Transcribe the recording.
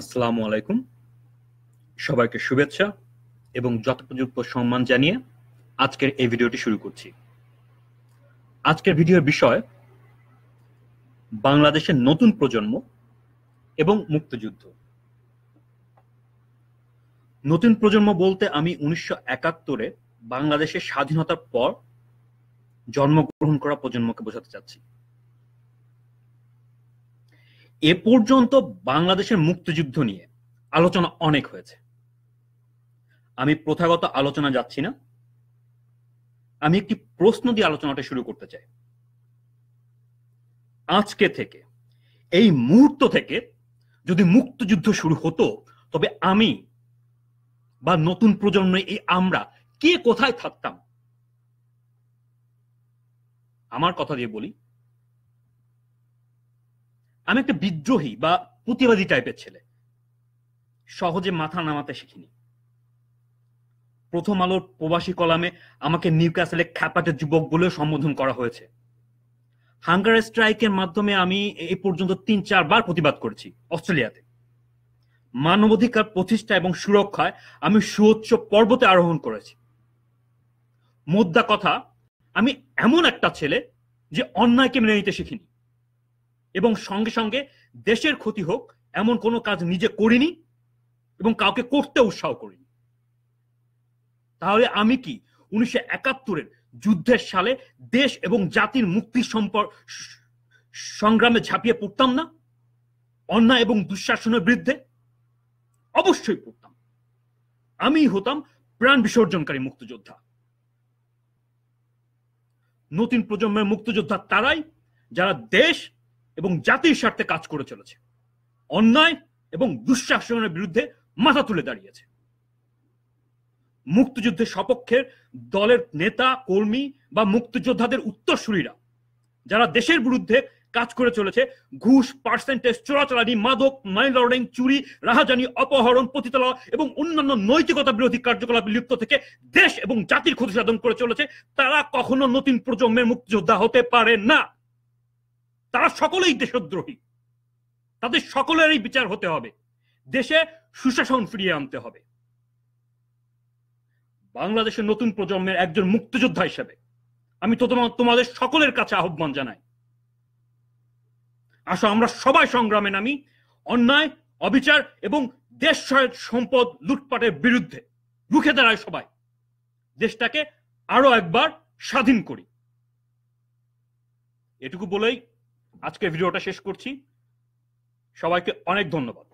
আসসালামু আলাইকুম সবাইকে শুভেচ্ছা এবং যথোপযুক্ত সম্মান জানিয়ে আজকের এই ভিডিওটি শুরু করছি আজকের ভিডিওর বিষয় বাংলাদেশের নতুন প্রজন্ম এবং মুক্তিযুদ্ধ নতুন প্রজন্ম বলতে আমি উনিশশো একাত্তরে বাংলাদেশের স্বাধীনতার পর জন্মগ্রহণ করা প্রজন্মকে বোঝাতে চাচ্ছি এ পর্যন্ত বাংলাদেশের মুক্তিযুদ্ধ নিয়ে আলোচনা অনেক হয়েছে আমি প্রথাগত আলোচনা যাচ্ছি না আমি একটি প্রশ্ন দিয়ে আলোচনাটা শুরু করতে চাই আজকে থেকে এই মুহূর্ত থেকে যদি মুক্তিযুদ্ধ শুরু হতো তবে আমি বা নতুন প্রজন্ম এই আমরা কে কোথায় থাকতাম আমার কথা দিয়ে বলি আমি একটা বিদ্রোহী বা প্রতিবাদী টাইপের ছেলে সহজে মাথা নামাতে শিখিনি প্রথম আলোর প্রবাসী কলামে আমাকে নিউক্যাসেলে খ্যাপাটে যুবক বলে সম্বোধন করা হয়েছে হাঙ্গার স্ট্রাইকের মাধ্যমে আমি এই পর্যন্ত তিন চারবার প্রতিবাদ করেছি অস্ট্রেলিয়াতে মানবাধিকার প্রতিষ্ঠা এবং সুরক্ষায় আমি সুউচ্চ পর্বতে আরোহণ করেছি মুদ্রা কথা আমি এমন একটা ছেলে যে অন্যায়কে মেনে নিতে শিখিনি এবং সঙ্গে সঙ্গে দেশের ক্ষতি হোক এমন কোনো কাজ নিজে করিনি এবং কাউকে করতে উৎসাহ করিনি তাহলে আমি কি উনিশশো একাত্তরের যুদ্ধের সালে দেশ এবং জাতির মুক্তি সম্পর্ক সংগ্রামে ঝাঁপিয়ে পড়তাম না অন্যায় এবং দুঃশাসনের বিরুদ্ধে অবশ্যই পড়তাম আমি হতাম প্রাণ বিসর্জনকারী মুক্তিযোদ্ধা নতুন প্রজন্মের মুক্তিযোদ্ধা তারাই যারা দেশ এবং জাতির স্বার্থে কাজ করে চলেছে অন্যায় এবং দুঃশাসনের বিরুদ্ধে মাথা তুলে দাঁড়িয়েছে মুক্তিযুদ্ধের সপক্ষের দলের নেতা কর্মী বা মুক্তিযোদ্ধাদের উত্তরসূরীরা যারা দেশের বিরুদ্ধে কাজ করে চলেছে ঘুষ পার্সেন্টেজ চোরাচালানি মাদক মানি লন্ডারিং চুরি রাহাজানি অপহরণ পতিতলা এবং অন্যান্য নৈতিকতা বিরোধী কার্যকলাপে লিপ্ত থেকে দেশ এবং জাতির ক্ষতি সাধন করে চলেছে তারা কখনো নতুন প্রজন্মের মুক্তিযোদ্ধা হতে পারে না তারা সকলেই দেশদ্রোহী তাদের সকলেরই বিচার হতে হবে দেশে সুশাসন ফিরিয়ে আনতে হবে বাংলাদেশের নতুন প্রজন্মের একজন মুক্তিযোদ্ধা হিসেবে আমি তো তোমাদের সকলের কাছে আহ্বান জানাই আসো আমরা সবাই সংগ্রামে নামি অন্যায় অবিচার এবং দেশ সম্পদ লুটপাটের বিরুদ্ধে রুখে দাঁড়ায় সবাই দেশটাকে আরো একবার স্বাধীন করি এটুকু বলেই আজকে ভিডিওটা শেষ করছি সবাইকে অনেক ধন্যবাদ